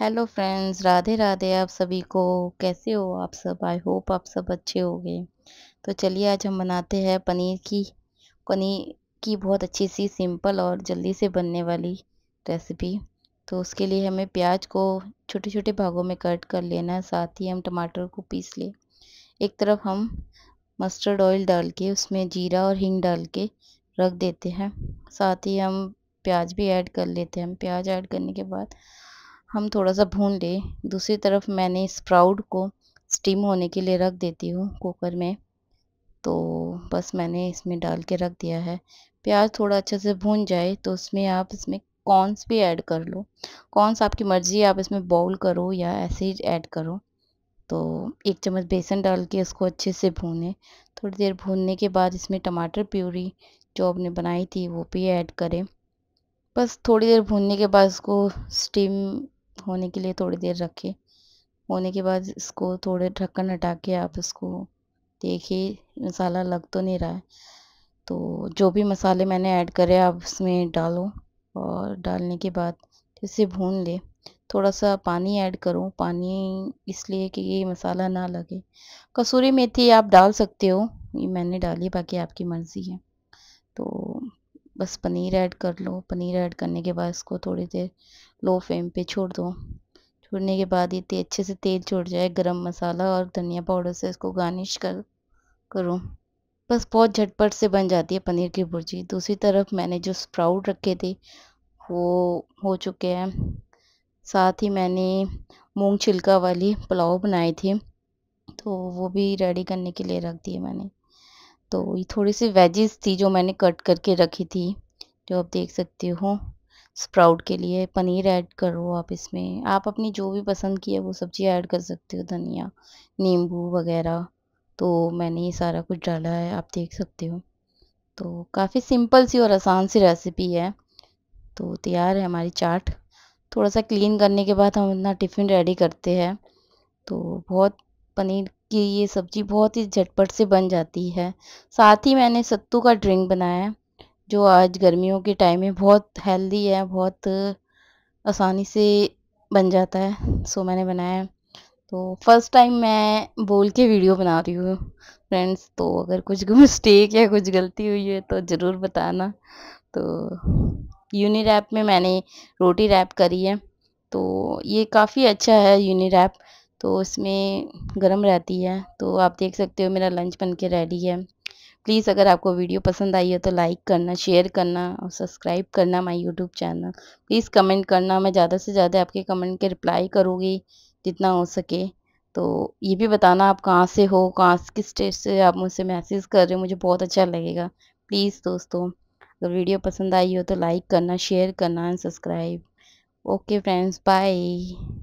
hello friends Radhe Radhe आप सभी को कैसे हो आप सब आई होप आप सब अच्छे गए तो चलिए आज हम बनाते हैं पनीर की पनीर की बहुत अच्छी सी सिंपल और जल्दी से बनने वाली रेसिपी तो उसके लिए हमें प्याज को छोटे छोटे भागों में कट कर लेना है साथ ही हम टमाटर को पीस लें एक तरफ हम मस्टर्ड ऑयल डाल के उसमें जीरा और हींग डाल के रख देते हैं साथ ही हम प्याज भी ऐड कर लेते हैं प्याज ऐड करने के बाद हम थोड़ा सा भून लें दूसरी तरफ मैंने स्प्राउट को स्टीम होने के लिए रख देती हूँ कुकर में तो बस मैंने इसमें डाल के रख दिया है प्याज थोड़ा अच्छे से भून जाए तो उसमें आप इसमें कॉर्नस भी ऐड कर लो कॉर्नस आपकी मर्ज़ी आप इसमें बॉल करो या ऐसे ही ऐड करो तो एक चम्मच बेसन डाल के इसको अच्छे से भूनें थोड़ी देर भूनने के बाद इसमें टमाटर प्यूरी जो आपने बनाई थी वो भी ऐड करें बस थोड़ी देर भूनने के बाद इसको स्टीम होने के लिए थोड़ी देर रखें होने के बाद इसको थोड़े ढक्कन हटा के आप इसको देखिए मसाला लग तो नहीं रहा है तो जो भी मसाले मैंने ऐड करे आप उसमें डालो और डालने के बाद इसे भून ले थोड़ा सा पानी ऐड करो पानी इसलिए कि ये मसाला ना लगे कसूरी मेथी आप डाल सकते हो ये मैंने डाली बाकी आपकी मर्ज़ी है तो बस पनीर ऐड कर लो पनीर ऐड करने के बाद इसको थोड़ी देर लो फ्लेम पे छोड़ दो छोड़ने के बाद ये अच्छे से तेल छोड़ जाए गरम मसाला और धनिया पाउडर से इसको गार्निश कर करो बस बहुत झटपट से बन जाती है पनीर की भुर्जी दूसरी तरफ मैंने जो स्प्राउट रखे थे वो हो चुके हैं साथ ही मैंने मूंग छिलका वाली पुलाव बनाई थी तो वो भी रेडी करने के लिए रख दिए मैंने तो ये थोड़ी सी वेजेस थी जो मैंने कट करके रखी थी जो आप देख सकते हो स्प्राउट के लिए पनीर ऐड करो आप इसमें आप अपनी जो भी पसंद की है वो सब्ज़ी ऐड कर सकते हो धनिया नींबू वगैरह तो मैंने ये सारा कुछ डाला है आप देख सकते हो तो काफ़ी सिंपल सी और आसान सी रेसिपी है तो तैयार है हमारी चाट थोड़ा सा क्लीन करने के बाद हम अपना टिफ़िन रेडी करते हैं तो बहुत पनीर कि ये सब्ज़ी बहुत ही झटपट से बन जाती है साथ ही मैंने सत्तू का ड्रिंक बनाया है जो आज गर्मियों के टाइम में बहुत हेल्दी है बहुत आसानी से बन जाता है सो मैंने बनाया है तो फर्स्ट टाइम मैं बोल के वीडियो बना रही हूँ फ्रेंड्स तो अगर कुछ मिस्टेक या कुछ गलती हुई है तो ज़रूर बताना तो यूनी रैप में मैंने रोटी रैप करी है तो ये काफ़ी अच्छा है यूनी रैप तो इसमें गर्म रहती है तो आप देख सकते हो मेरा लंच बन के रेडी है प्लीज़ अगर आपको वीडियो पसंद आई है तो लाइक करना शेयर करना और सब्सक्राइब करना my YouTube channel please comment करना मैं ज़्यादा से ज़्यादा आपके कमेंट के रिप्लाई करूँगी जितना हो सके तो ये भी बताना आप कहाँ से हो कहाँ किस स्टेज से आप मुझसे मैसेज कर रहे हो मुझे बहुत अच्छा लगेगा प्लीज़ दोस्तों अगर वीडियो पसंद आई हो तो लाइक करना शेयर करना and subscribe okay friends bye